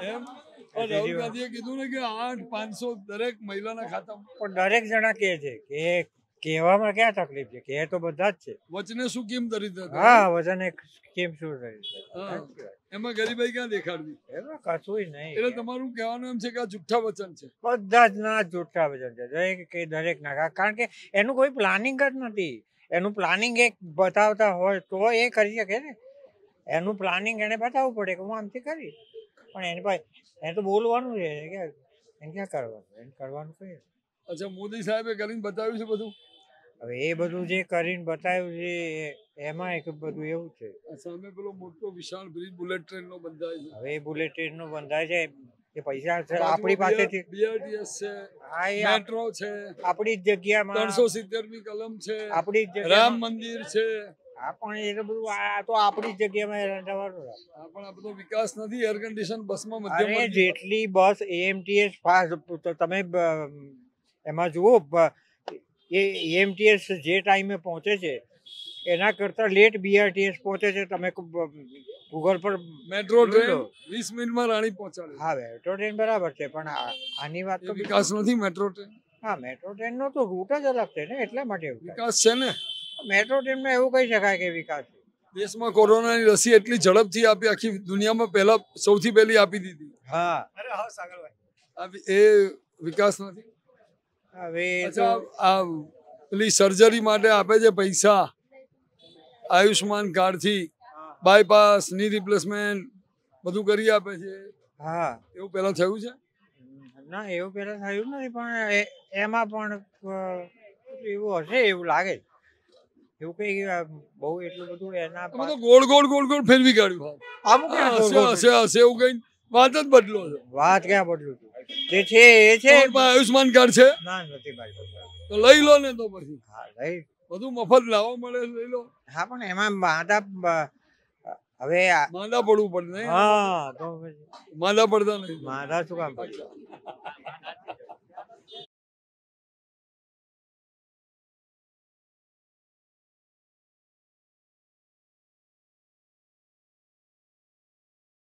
એમ રાહુલ કીધું ને કે આઠ પાંચસો દરેક મહિલાના ખાતા પણ દરેક જણા કહે છે કે કહેવામાં ક્યાં તકલીફ છે કે તો બધા જ છે વચને શું કેમ દરિદ્ર હા વચને કેમ શું દરિદ્ર એમાં ગરીબાઈ ક્યાં દેખાડવી એમાં કશું નહીં એટલે તમારું કહેવાનું એમ છે કે આ જુઠ્ઠા વચન છે બધા જ ના જુઠ્ઠા વચન છે દરેક કે દરેક ના કારણ કે એનું કોઈ પ્લાનિંગ જ નથી એનું પ્લાનિંગ એક બતાવતા હોય તો એ કરી શકે ને એનું પ્લાનિંગ એને બતાવવું પડે કે હું આમથી કરીશ પણ એને પાસે એને તો બોલવાનું છે એને એને ક્યાં કરવાનું એને કરવાનું કઈ અચ્છા મોદી સાહેબે કરીને બતાવ્યું છે બધું હવે એ બધું જે કરીને બતાવ્યું છે એમાં એક બધું એવું છે સામે પેલો મોટો વિશાળ બ્રિજ બુલેટ ટ્રેન નો બંધાય છે હવે બુલેટ ટ્રેન નો બંધાય છે એ પૈસા આપણી પાસેથી બીઆરટીએસ છે મેટ્રો છે આપણી જ જગ્યામાં ત્રણસો સિત્તેર ની કલમ છે આપણી રામ મંદિર છે હા પણ એ બધું આ તો આપણી જેટલી બસ ફાસ્ટ તમે એમાં જુઓ જે ટાઈમે પહોંચે છે એના કરતા લેટ બીઆરટીએસ પહોંચે છે તમે ગૂગલ પર મેટ્રો ટ્રેન વીસ મિનિટમાં રાણી પહોંચાડે હા મેટ્રો ટ્રેન બરાબર છે પણ આની વાત તો વિકાસ નથી મેટ્રો ટ્રેન હા મેટ્રો ટ્રેનનો તો રૂટ જ અલગ છે ને એટલા માટે વિકાસ છે ને મેટ્રો ટ્રેનનો એવું કહી શકાય કે વિકાસ દેશમાં કોરોનાની રસી એટલી ઝડપથી આપી આખી દુનિયામાં પહેલા સૌથી પહેલી આપી દીધી હા અરે હા સાગરભાઈ એ વિકાસ નથી હવે આ પેલી સર્જરી માટે આપે છે પૈસા આયુષ્માન કાર્ડથી બાયપાસ ની રિપ્લેસમેન્ટ બધું કરી આપે છે હા એવું પહેલા થયું છે ના એવું પહેલા થયું નથી પણ એમાં પણ એવું હશે એવું લાગે છે એવું કઈ બહુ એટલું બધું એના અમે ગોળ ગોળ ગોળ ગોળ ફેરવી કાઢ્યું આમ ક્યાં એવું કઈ વાત જ બદલો વાત ક્યાં બદલું જે છે એ છે આયુષ્માન કાર્ડ છે ના નથી ભાઈ તો લઈ લો ને તો પછી હા લઈ બધું મફત લાવવા મળે લઈ લો હા પણ એમાં માતા હવે માંદા પડવું પડે હા તો માંદા પડતા નહીં માંદા શું કામ પડે